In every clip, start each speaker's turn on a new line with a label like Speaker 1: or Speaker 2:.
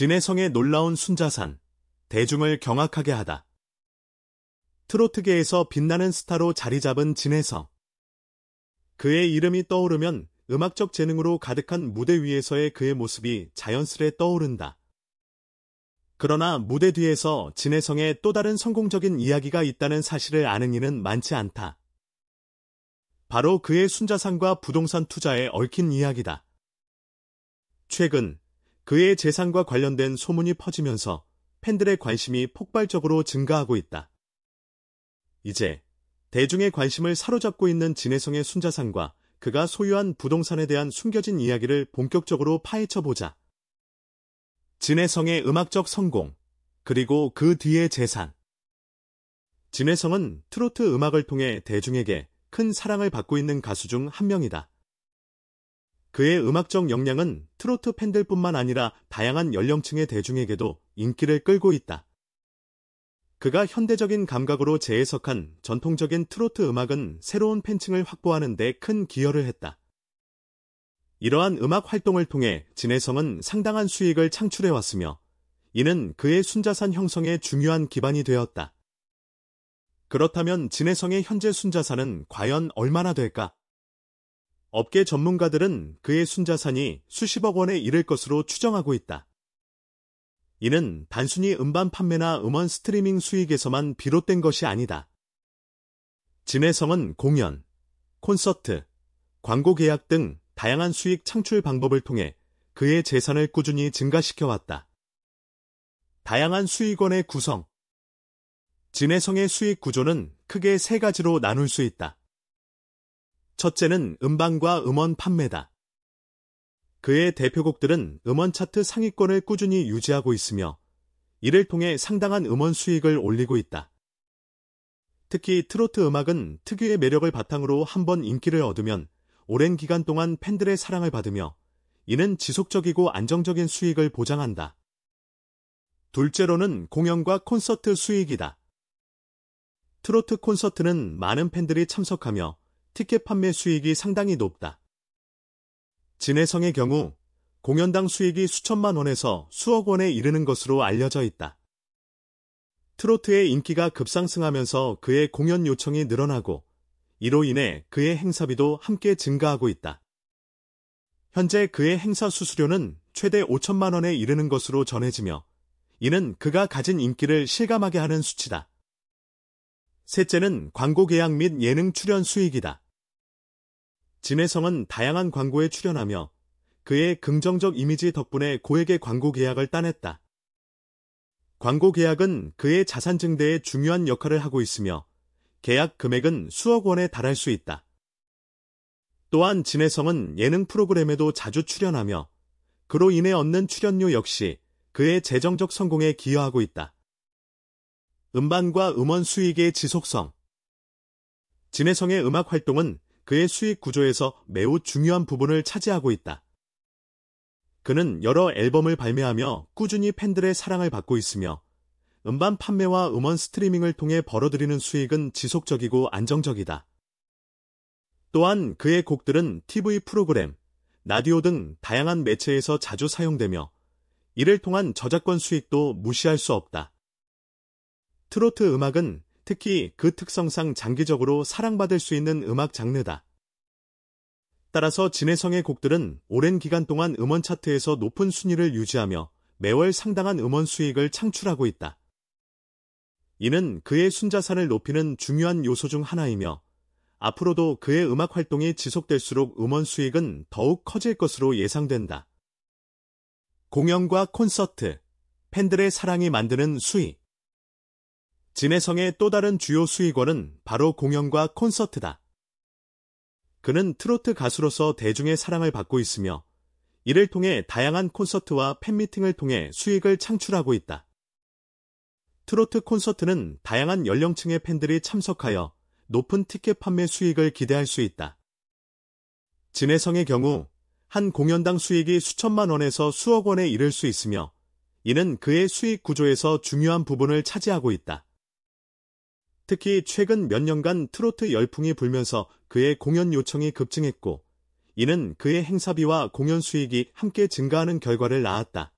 Speaker 1: 진해성의 놀라운 순자산, 대중을 경악하게 하다. 트로트계에서 빛나는 스타로 자리 잡은 진해성. 그의 이름이 떠오르면 음악적 재능으로 가득한 무대 위에서의 그의 모습이 자연스레 떠오른다. 그러나 무대 뒤에서 진해성의 또 다른 성공적인 이야기가 있다는 사실을 아는 이는 많지 않다. 바로 그의 순자산과 부동산 투자에 얽힌 이야기다. 최근 그의 재산과 관련된 소문이 퍼지면서 팬들의 관심이 폭발적으로 증가하고 있다. 이제 대중의 관심을 사로잡고 있는 진혜성의 순자산과 그가 소유한 부동산에 대한 숨겨진 이야기를 본격적으로 파헤쳐보자. 진혜성의 음악적 성공, 그리고 그 뒤의 재산. 진혜성은 트로트 음악을 통해 대중에게 큰 사랑을 받고 있는 가수 중 한 명이다. 그의 음악적 역량은 트로트 팬들뿐만 아니라 다양한 연령층의 대중에게도 인기를 끌고 있다. 그가 현대적인 감각으로 재해석한 전통적인 트로트 음악은 새로운 팬층을 확보하는 데 큰 기여를 했다. 이러한 음악 활동을 통해 진해성은 상당한 수익을 창출해 왔으며 이는 그의 순자산 형성에 중요한 기반이 되었다. 그렇다면 진해성의 현재 순자산은 과연 얼마나 될까? 업계 전문가들은 그의 순자산이 수십억 원에 이를 것으로 추정하고 있다. 이는 단순히 음반 판매나 음원 스트리밍 수익에서만 비롯된 것이 아니다. 진해성은 공연, 콘서트, 광고 계약 등 다양한 수익 창출 방법을 통해 그의 재산을 꾸준히 증가시켜왔다. 다양한 수익원의 구성 진해성의 수익 구조는 크게 세 가지로 나눌 수 있다. 첫째는 음반과 음원 판매다. 그의 대표곡들은 음원 차트 상위권을 꾸준히 유지하고 있으며 이를 통해 상당한 음원 수익을 올리고 있다. 특히 트로트 음악은 특유의 매력을 바탕으로 한번 인기를 얻으면 오랜 기간 동안 팬들의 사랑을 받으며 이는 지속적이고 안정적인 수익을 보장한다. 둘째로는 공연과 콘서트 수익이다. 트로트 콘서트는 많은 팬들이 참석하며 티켓 판매 수익이 상당히 높다. 진해성의 경우 공연당 수익이 수천만 원에서 수억 원에 이르는 것으로 알려져 있다. 트로트의 인기가 급상승하면서 그의 공연 요청이 늘어나고 이로 인해 그의 행사비도 함께 증가하고 있다. 현재 그의 행사 수수료는 최대 5천만 원에 이르는 것으로 전해지며 이는 그가 가진 인기를 실감하게 하는 수치다. 셋째는 광고 계약 및 예능 출연 수익이다. 진해성은 다양한 광고에 출연하며 그의 긍정적 이미지 덕분에 고액의 광고 계약을 따냈다. 광고 계약은 그의 자산 증대에 중요한 역할을 하고 있으며 계약 금액은 수억 원에 달할 수 있다. 또한 진해성은 예능 프로그램에도 자주 출연하며 그로 인해 얻는 출연료 역시 그의 재정적 성공에 기여하고 있다. 음반과 음원 수익의 지속성 진해성의 음악 활동은 그의 수익 구조에서 매우 중요한 부분을 차지하고 있다. 그는 여러 앨범을 발매하며 꾸준히 팬들의 사랑을 받고 있으며 음반 판매와 음원 스트리밍을 통해 벌어들이는 수익은 지속적이고 안정적이다. 또한 그의 곡들은 TV 프로그램, 라디오 등 다양한 매체에서 자주 사용되며 이를 통한 저작권 수익도 무시할 수 없다. 트로트 음악은 특히 그 특성상 장기적으로 사랑받을 수 있는 음악 장르다. 따라서 진해성의 곡들은 오랜 기간 동안 음원 차트에서 높은 순위를 유지하며 매월 상당한 음원 수익을 창출하고 있다. 이는 그의 순자산을 높이는 중요한 요소 중 하나이며 앞으로도 그의 음악 활동이 지속될수록 음원 수익은 더욱 커질 것으로 예상된다. 공연과 콘서트, 팬들의 사랑이 만드는 수익 진해성의 또 다른 주요 수익원은 바로 공연과 콘서트다. 그는 트로트 가수로서 대중의 사랑을 받고 있으며 이를 통해 다양한 콘서트와 팬미팅을 통해 수익을 창출하고 있다. 트로트 콘서트는 다양한 연령층의 팬들이 참석하여 높은 티켓 판매 수익을 기대할 수 있다. 진해성의 경우 한 공연당 수익이 수천만 원에서 수억 원에 이를 수 있으며 이는 그의 수익 구조에서 중요한 부분을 차지하고 있다. 특히 최근 몇 년간 트로트 열풍이 불면서 그의 공연 요청이 급증했고 이는 그의 행사비와 공연 수익이 함께 증가하는 결과를 낳았다.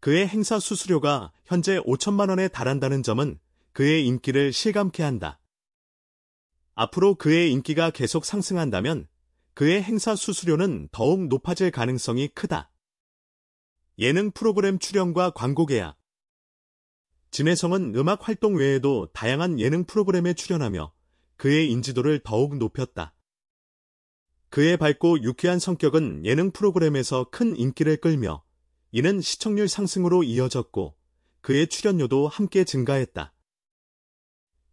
Speaker 1: 그의 행사 수수료가 현재 5천만 원에 달한다는 점은 그의 인기를 실감케 한다. 앞으로 그의 인기가 계속 상승한다면 그의 행사 수수료는 더욱 높아질 가능성이 크다. 예능 프로그램 출연과 광고 계약, 진혜성은 음악 활동 외에도 다양한 예능 프로그램에 출연하며 그의 인지도를 더욱 높였다. 그의 밝고 유쾌한 성격은 예능 프로그램에서 큰 인기를 끌며 이는 시청률 상승으로 이어졌고 그의 출연료도 함께 증가했다.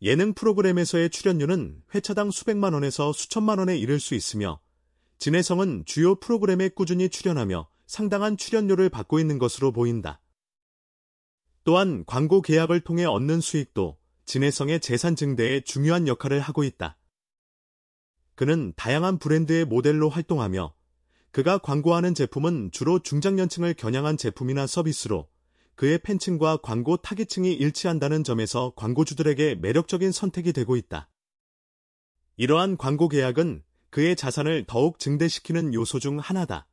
Speaker 1: 예능 프로그램에서의 출연료는 회차당 수백만 원에서 수천만 원에 이를 수 있으며 진혜성은 주요 프로그램에 꾸준히 출연하며 상당한 출연료를 받고 있는 것으로 보인다. 또한 광고 계약을 통해 얻는 수익도 진해성의 재산 증대에 중요한 역할을 하고 있다. 그는 다양한 브랜드의 모델로 활동하며 그가 광고하는 제품은 주로 중장년층을 겨냥한 제품이나 서비스로 그의 팬층과 광고 타깃층이 일치한다는 점에서 광고주들에게 매력적인 선택이 되고 있다. 이러한 광고 계약은 그의 자산을 더욱 증대시키는 요소 중 하나다.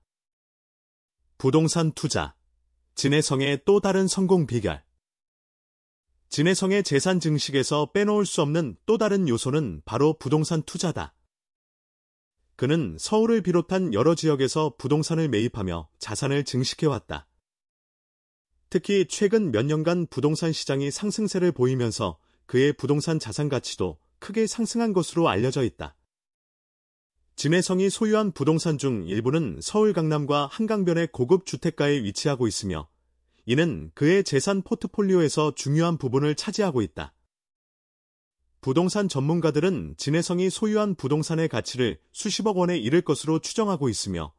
Speaker 1: 부동산 투자 진해성의 또 다른 성공 비결 진해성의 재산 증식에서 빼놓을 수 없는 또 다른 요소는 바로 부동산 투자다. 그는 서울을 비롯한 여러 지역에서 부동산을 매입하며 자산을 증식해왔다. 특히 최근 몇 년간 부동산 시장이 상승세를 보이면서 그의 부동산 자산 가치도 크게 상승한 것으로 알려져 있다. 진해성이 소유한 부동산 중 일부는 서울 강남과 한강변의 고급 주택가에 위치하고 있으며 이는 그의 재산 포트폴리오에서 중요한 부분을 차지하고 있다. 부동산 전문가들은 진해성이 소유한 부동산의 가치를 수십억 원에 이를 것으로 추정하고 있으며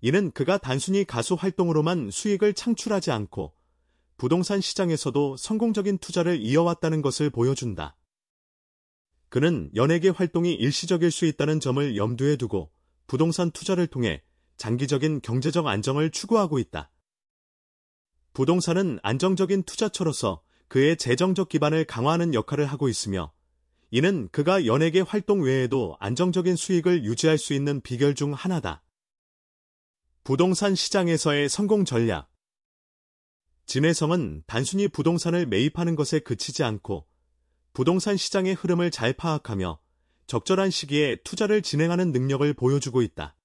Speaker 1: 이는 그가 단순히 가수 활동으로만 수익을 창출하지 않고 부동산 시장에서도 성공적인 투자를 이어왔다는 것을 보여준다. 그는 연예계 활동이 일시적일 수 있다는 점을 염두에 두고 부동산 투자를 통해 장기적인 경제적 안정을 추구하고 있다. 부동산은 안정적인 투자처로서 그의 재정적 기반을 강화하는 역할을 하고 있으며 이는 그가 연예계 활동 외에도 안정적인 수익을 유지할 수 있는 비결 중 하나다. 부동산 시장에서의 성공 전략 진해성은 단순히 부동산을 매입하는 것에 그치지 않고 부동산 시장의 흐름을 잘 파악하며 적절한 시기에 투자를 진행하는 능력을 보여주고 있다.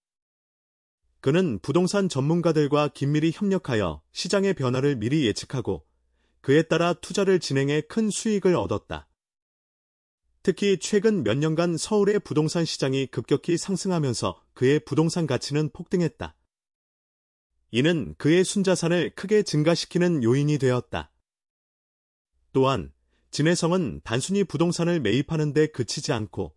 Speaker 1: 그는 부동산 전문가들과 긴밀히 협력하여 시장의 변화를 미리 예측하고 그에 따라 투자를 진행해 큰 수익을 얻었다. 특히 최근 몇 년간 서울의 부동산 시장이 급격히 상승하면서 그의 부동산 가치는 폭등했다. 이는 그의 순자산을 크게 증가시키는 요인이 되었다. 또한 진해성은 단순히 부동산을 매입하는 데 그치지 않고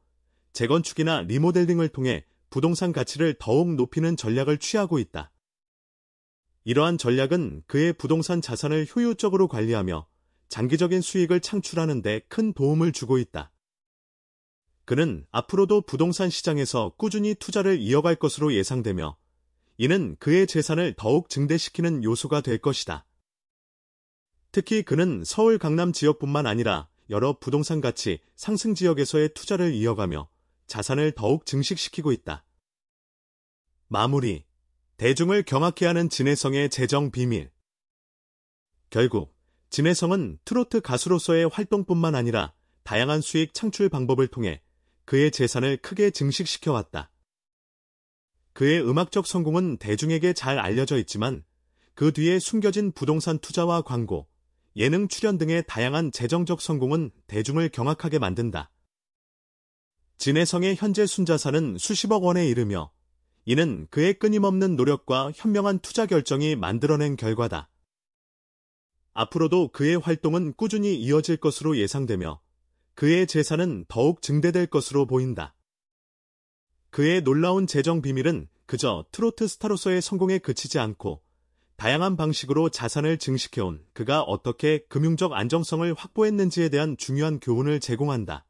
Speaker 1: 재건축이나 리모델링을 통해 부동산 가치를 더욱 높이는 전략을 취하고 있다. 이러한 전략은 그의 부동산 자산을 효율적으로 관리하며 장기적인 수익을 창출하는 데 큰 도움을 주고 있다. 그는 앞으로도 부동산 시장에서 꾸준히 투자를 이어갈 것으로 예상되며 이는 그의 재산을 더욱 증대시키는 요소가 될 것이다. 특히 그는 서울 강남 지역뿐만 아니라 여러 부동산 가치 상승 지역에서의 투자를 이어가며 자산을 더욱 증식시키고 있다. 마무리. 대중을 경악해 하는 진해성의 재정 비밀. 결국 진해성은 트로트 가수로서의 활동뿐만 아니라 다양한 수익 창출 방법을 통해 그의 재산을 크게 증식시켜 왔다. 그의 음악적 성공은 대중에게 잘 알려져 있지만 그 뒤에 숨겨진 부동산 투자와 광고, 예능 출연 등의 다양한 재정적 성공은 대중을 경악하게 만든다. 진해성의 현재 순자산은 수십억 원에 이르며 이는 그의 끊임없는 노력과 현명한 투자 결정이 만들어낸 결과다. 앞으로도 그의 활동은 꾸준히 이어질 것으로 예상되며 그의 재산은 더욱 증대될 것으로 보인다. 그의 놀라운 재정 비밀은 그저 트로트 스타로서의 성공에 그치지 않고 다양한 방식으로 자산을 증식해온 그가 어떻게 금융적 안정성을 확보했는지에 대한 중요한 교훈을 제공한다.